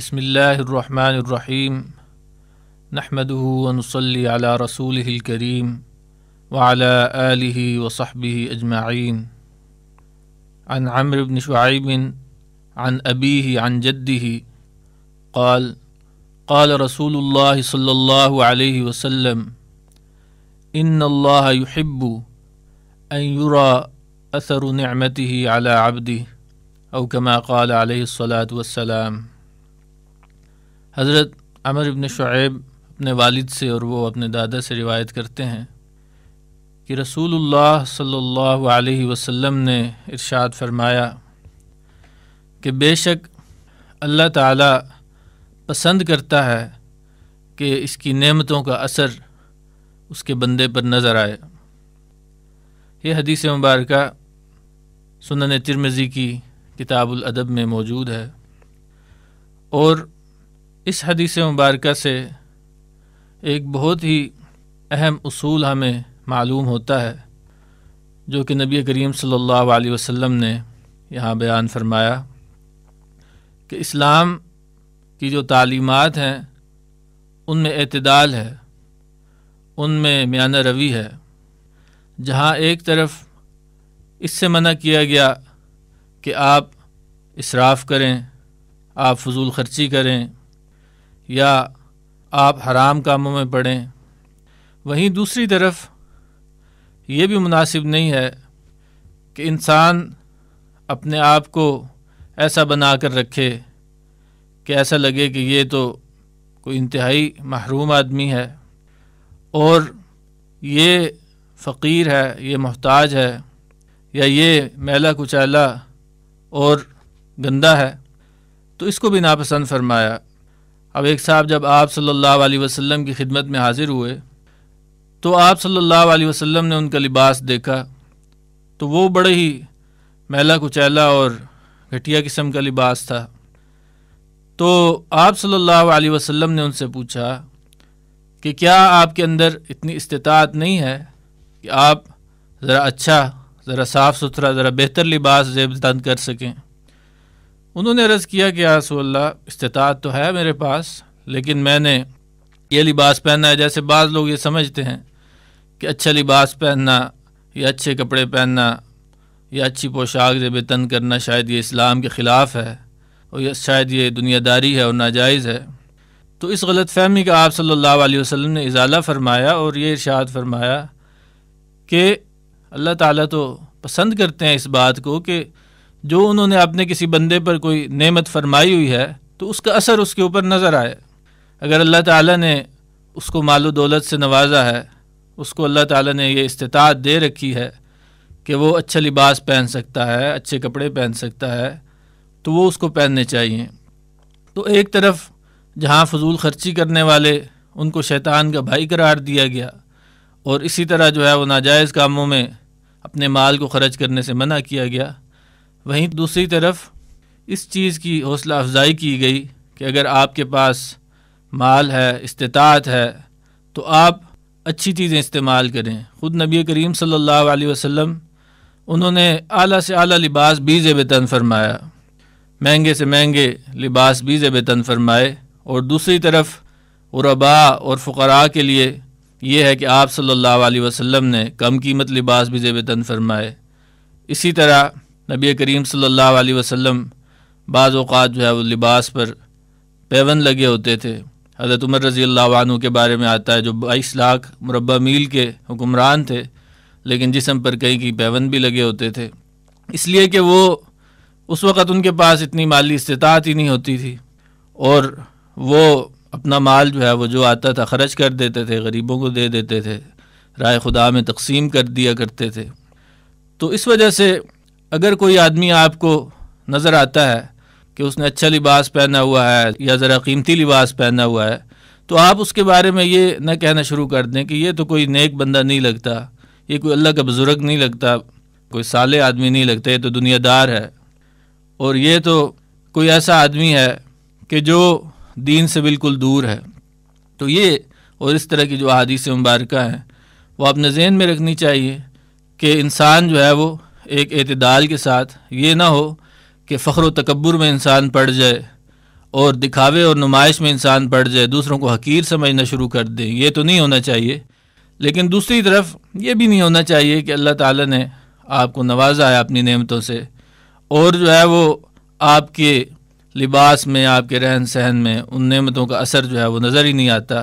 بسم الله الرحمن الرحيم نحمده ونصلي على رسوله الكريم وعلى آله وصحبه أجمعين عن عمرو بن شعيب عن أبيه عن جده قال قال رسول الله صلى الله عليه وسلم إن الله يحب أن يرى أثر نعمته على عبده أو كما قال عليه الصلاة والسلام حضرت عمر ابن شعیب اپنے والد سے اور وہ اپنے دادا سے روایت کرتے ہیں کہ رسول اللہ صلی اللہ علیہ وسلم نے ارشاد فرمایا کہ بے شک اللہ تعالی پسند کرتا ہے کہ اس کی نعمتوں کا اثر اس کے بندے پر نظر آئے یہ حدیث مبارکہ سنن ترمزی کی کتاب الادب میں موجود ہے اور اس حدیث مبارکہ سے ایک بہت ہی اہم اصول ہمیں معلوم ہوتا ہے جو کہ نبی کریم صلی اللہ علیہ وسلم نے یہاں بیان فرمایا کہ اسلام کی جو تعلیمات ہیں ان میں اعتدال ہے ان میں میانہ روی ہے جہاں ایک طرف اس سے منع کیا گیا کہ آپ اسراف کریں آپ فضول خرچی کریں یا آپ حرام کاموں میں پڑیں وہیں دوسری طرف یہ بھی مناسب نہیں ہے کہ انسان اپنے آپ کو ایسا بنا کر رکھے کہ ایسا لگے کہ یہ تو کوئی انتہائی محروم آدمی ہے اور یہ فقیر ہے یہ محتاج ہے یا یہ میلا کچالا اور گندہ ہے تو اس کو بھی ناپسند فرمایا اب ایک صاحب جب آپ صلی اللہ علیہ وسلم کی خدمت میں حاضر ہوئے تو آپ صلی اللہ علیہ وسلم نے ان کا لباس دیکھا تو وہ بڑے ہی میلا کچیلا اور گھٹیا قسم کا لباس تھا تو آپ صلی اللہ علیہ وسلم نے ان سے پوچھا کہ کیا آپ کے اندر اتنی استطاعت نہیں ہے کہ آپ ذرا اچھا ذرا صاف ستھرا ذرا بہتر لباس زیب تند کر سکیں انہوں نے عرض کیا کہ آسو اللہ استطاعت تو ہے میرے پاس لیکن میں نے یہ لباس پہننا ہے جیسے بعض لوگ یہ سمجھتے ہیں کہ اچھا لباس پہننا یا اچھے کپڑے پہننا یا اچھی پوشاک زیب تن کرنا شاید یہ اسلام کے خلاف ہے اور شاید یہ دنیا داری ہے اور ناجائز ہے تو اس غلط فہمی کا آپ صلی اللہ علیہ وسلم نے اضالہ فرمایا اور یہ ارشاد فرمایا کہ اللہ تعالیٰ تو پسند کرتے ہیں اس بات کو کہ جو انہوں نے اپنے کسی بندے پر کوئی نعمت فرمائی ہوئی ہے تو اس کا اثر اس کے اوپر نظر آئے اگر اللہ تعالیٰ نے اس کو مال و دولت سے نوازا ہے اس کو اللہ تعالیٰ نے یہ استطاعت دے رکھی ہے کہ وہ اچھا لباس پہن سکتا ہے اچھے کپڑے پہن سکتا ہے تو وہ اس کو پہننے چاہیے تو ایک طرف جہاں فضول خرچی کرنے والے ان کو شیطان کا بھائی قرار دیا گیا اور اسی طرح جو ہے وہ ناجائز کاموں میں اپنے مال کو خرچ کرنے سے منع کیا گیا وہیں دوسری طرف اس چیز کی حوصلہ افزائی کی گئی کہ اگر آپ کے پاس مال ہے استطاعت ہے تو آپ اچھی چیزیں استعمال کریں خود نبی کریم صلی اللہ علیہ وسلم انہوں نے اعلیٰ سے اعلیٰ لباس بھی زیب تن فرمایا مہنگے سے مہنگے لباس بھی زیب تن فرمائے اور دوسری طرف عربا اور فقراء کے لیے یہ ہے کہ آپ صلی اللہ علیہ وسلم نے کم قیمت لباس بھی زیب تن فرمائے اسی طرح نبی کریم صلی اللہ علیہ وسلم بعض اوقات جو ہے وہ لباس پر پیون لگے ہوتے تھے حضرت عمر رضی اللہ عنہ کے بارے میں آتا ہے جو بائیس لاکھ مربع میل کے حکمران تھے لیکن جسم پر کہیں کی پیون بھی لگے ہوتے تھے اس لیے کہ وہ اس وقت ان کے پاس اتنی مالی استطاعت ہی نہیں ہوتی تھی اور وہ اپنا مال جو ہے وہ جو آتا تھا خرچ کر دیتے تھے غریبوں کو دے دیتے تھے رائے خدا میں تقسیم کر دیا کرتے تھے تو اس وجہ سے اگر کوئی آدمی آپ کو نظر آتا ہے کہ اس نے اچھا لباس پہنا ہوا ہے یا ذرا قیمتی لباس پہنا ہوا ہے تو آپ اس کے بارے میں یہ نہ کہنا شروع کر دیں کہ یہ تو کوئی نیک بندہ نہیں لگتا یہ کوئی اللہ کا بزرگ نہیں لگتا کوئی سالے آدمی نہیں لگتا یہ تو دنیا دار ہے اور یہ تو کوئی ایسا آدمی ہے کہ جو دین سے بالکل دور ہے تو یہ اور اس طرح کی جو حادیث مبارکہ ہیں وہ اپنے ذہن میں رکھنی چاہیے کہ انسان جو ہے وہ ایک اعتدال کے ساتھ یہ نہ ہو کہ فخر و تکبر میں انسان پڑ جائے اور دکھاوے اور نمائش میں انسان پڑ جائے دوسروں کو حقیر سمجھنا شروع کر دیں یہ تو نہیں ہونا چاہیے لیکن دوسری طرف یہ بھی نہیں ہونا چاہیے کہ اللہ تعالیٰ نے آپ کو نوازا ہے اپنی نعمتوں سے اور جو ہے وہ آپ کے لباس میں آپ کے رہن سہن میں ان نعمتوں کا اثر جو ہے وہ نظر ہی نہیں آتا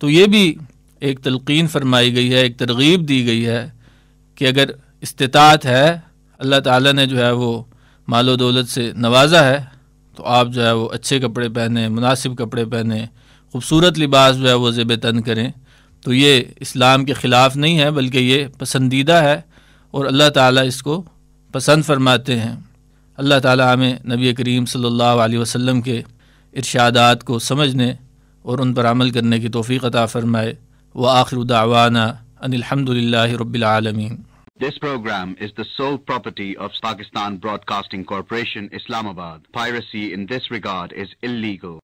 تو یہ بھی ایک تلقین فرمائی گئی ہے ایک ترغیب دی گئی ہے کہ اگر استطاعت ہے اللہ تعالیٰ نے جو ہے وہ مال و دولت سے نوازا ہے تو آپ جو ہے وہ اچھے کپڑے پہنیں مناسب کپڑے پہنیں خوبصورت لباس جو ہے وہ زیب تن کریں تو یہ اسلام کے خلاف نہیں ہے بلکہ یہ پسندیدہ ہے اور اللہ تعالیٰ اس کو پسند فرماتے ہیں اللہ تعالیٰ ہمیں نبی کریم صلی اللہ علیہ وسلم کے ارشادات کو سمجھنے اور ان پر عمل کرنے کی توفیق عطا فرمائے وہ آخر آخرودانہ ان الحمد رب العالمین This program is the sole property of Pakistan Broadcasting Corporation, Islamabad. Piracy in this regard is illegal.